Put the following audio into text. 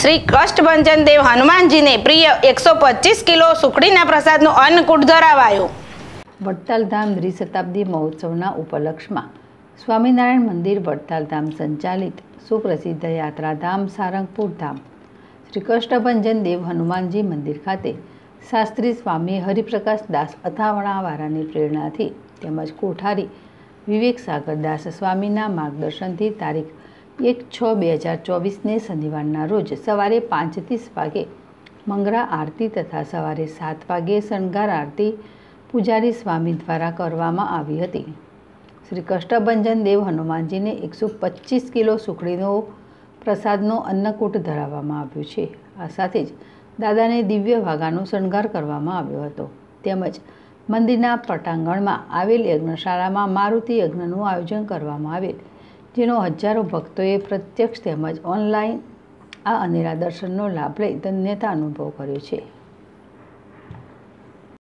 શ્રી કષ્ટભંજન દેવ હનુમાનજીને પ્રિય એકસો પચીસ કિલો સુખડીના પ્રસાદનું અન્નકૂટ ધરાવાયું વડતાલ ધામ દ્વિશતાબ્દી મહોત્સવના ઉપલક્ષમાં સ્વામિનારાયણ મંદિર વડતાલ ધામ સંચાલિત સુપ્રસિદ્ધ યાત્રાધામ સારંગપુર ધામ શ્રી કષ્ટભંજન દેવ હનુમાનજી મંદિર ખાતે શાસ્ત્રી સ્વામી હરિપ્રકાશ દાસ અથાવણાવાળાની પ્રેરણાથી તેમજ કોઠારી વિવેક સાગર દાસ સ્વામીના માર્ગદર્શનથી તારીખ એક છ બે હજાર ચોવીસને શનિવારના રોજ સવારે પાંચ ત્રીસ વાગે મંગરા આરતી તથા સવારે સાત વાગે શણગાર આરતી પૂજારી સ્વામી દ્વારા કરવામાં આવી હતી શ્રી કષ્ટભંજન દેવ હનુમાનજીને એકસો પચીસ કિલો સુખડીનો પ્રસાદનો અન્નકૂટ ધરાવવામાં આવ્યો છે આ સાથે જ દાદાને દિવ્ય વાઘાનો શણગાર કરવામાં આવ્યો હતો તેમજ મંદિરના પટાંગણમાં આવેલ યજ્ઞશાળામાં મારુતિ યજ્ઞનું આયોજન કરવામાં આવેલ જેનો હજારો ભક્તોએ પ્રત્યક્ષ તેમજ ઓનલાઈન આ અનેરા દર્શનનો લાભ લઈ ધન્યતા અનુભવ કર્યો છે